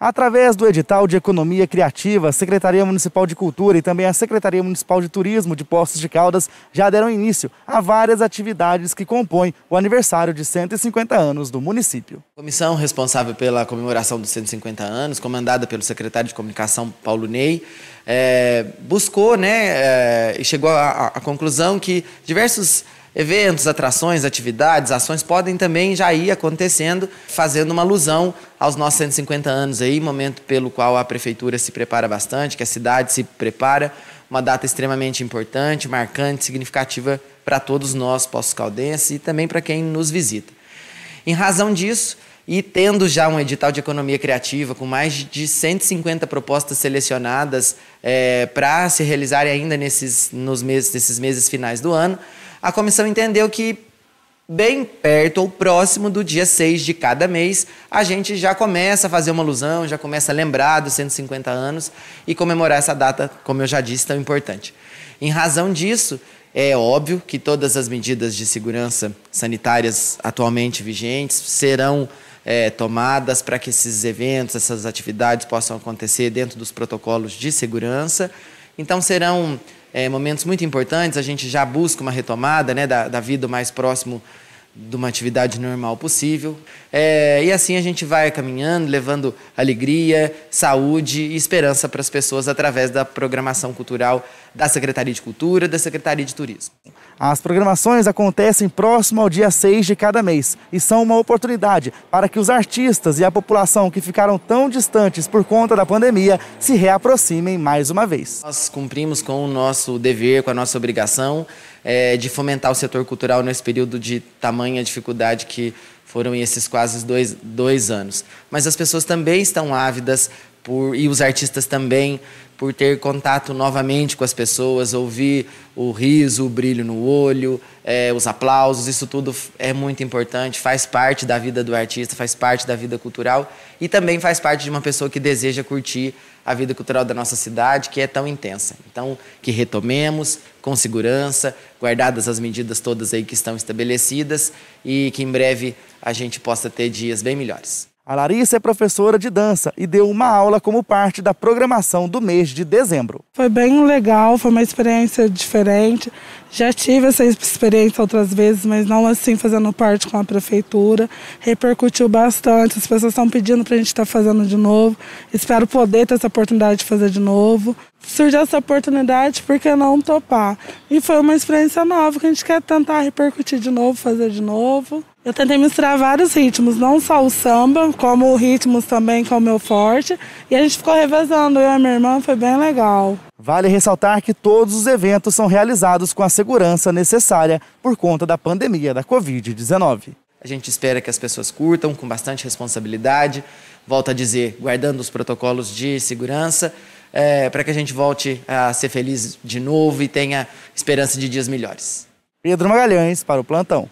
Através do edital de Economia Criativa, a Secretaria Municipal de Cultura e também a Secretaria Municipal de Turismo de Poços de Caldas já deram início a várias atividades que compõem o aniversário de 150 anos do município. A comissão responsável pela comemoração dos 150 anos, comandada pelo secretário de Comunicação Paulo Ney, é, buscou né, é, e chegou à, à conclusão que diversos Eventos, atrações, atividades, ações podem também já ir acontecendo, fazendo uma alusão aos nossos 150 anos aí, momento pelo qual a prefeitura se prepara bastante, que a cidade se prepara, uma data extremamente importante, marcante, significativa para todos nós, postos caldenses e também para quem nos visita. Em razão disso, e tendo já um edital de economia criativa com mais de 150 propostas selecionadas é, para se realizarem ainda nesses, nos meses, nesses meses finais do ano, a comissão entendeu que bem perto ou próximo do dia 6 de cada mês, a gente já começa a fazer uma alusão, já começa a lembrar dos 150 anos e comemorar essa data, como eu já disse, tão importante. Em razão disso, é óbvio que todas as medidas de segurança sanitárias atualmente vigentes serão é, tomadas para que esses eventos, essas atividades possam acontecer dentro dos protocolos de segurança. Então, serão é, momentos muito importantes. A gente já busca uma retomada né, da, da vida mais próximo de uma atividade normal possível. É, e assim a gente vai caminhando, levando alegria, saúde e esperança para as pessoas através da programação cultural da Secretaria de Cultura e da Secretaria de Turismo. As programações acontecem próximo ao dia 6 de cada mês e são uma oportunidade para que os artistas e a população que ficaram tão distantes por conta da pandemia se reaproximem mais uma vez. Nós cumprimos com o nosso dever, com a nossa obrigação é, de fomentar o setor cultural nesse período de tamanho tamanha dificuldade que foram esses quase dois, dois anos. Mas as pessoas também estão ávidas por, e os artistas também por ter contato novamente com as pessoas, ouvir o riso, o brilho no olho, é, os aplausos, isso tudo é muito importante, faz parte da vida do artista, faz parte da vida cultural e também faz parte de uma pessoa que deseja curtir a vida cultural da nossa cidade, que é tão intensa. Então, que retomemos com segurança, guardadas as medidas todas aí que estão estabelecidas e que em breve a gente possa ter dias bem melhores. A Larissa é professora de dança e deu uma aula como parte da programação do mês de dezembro. Foi bem legal, foi uma experiência diferente. Já tive essa experiência outras vezes, mas não assim fazendo parte com a prefeitura. Repercutiu bastante, as pessoas estão pedindo para a gente estar tá fazendo de novo. Espero poder ter essa oportunidade de fazer de novo. Surgiu essa oportunidade, por que não topar? E foi uma experiência nova que a gente quer tentar repercutir de novo, fazer de novo. Eu tentei misturar vários ritmos, não só o samba, como ritmos também com é o meu forte. E a gente ficou revezando, eu e a minha irmã, foi bem legal. Vale ressaltar que todos os eventos são realizados com a segurança necessária por conta da pandemia da Covid-19. A gente espera que as pessoas curtam com bastante responsabilidade, volta a dizer, guardando os protocolos de segurança, é, para que a gente volte a ser feliz de novo e tenha esperança de dias melhores. Pedro Magalhães para o Plantão.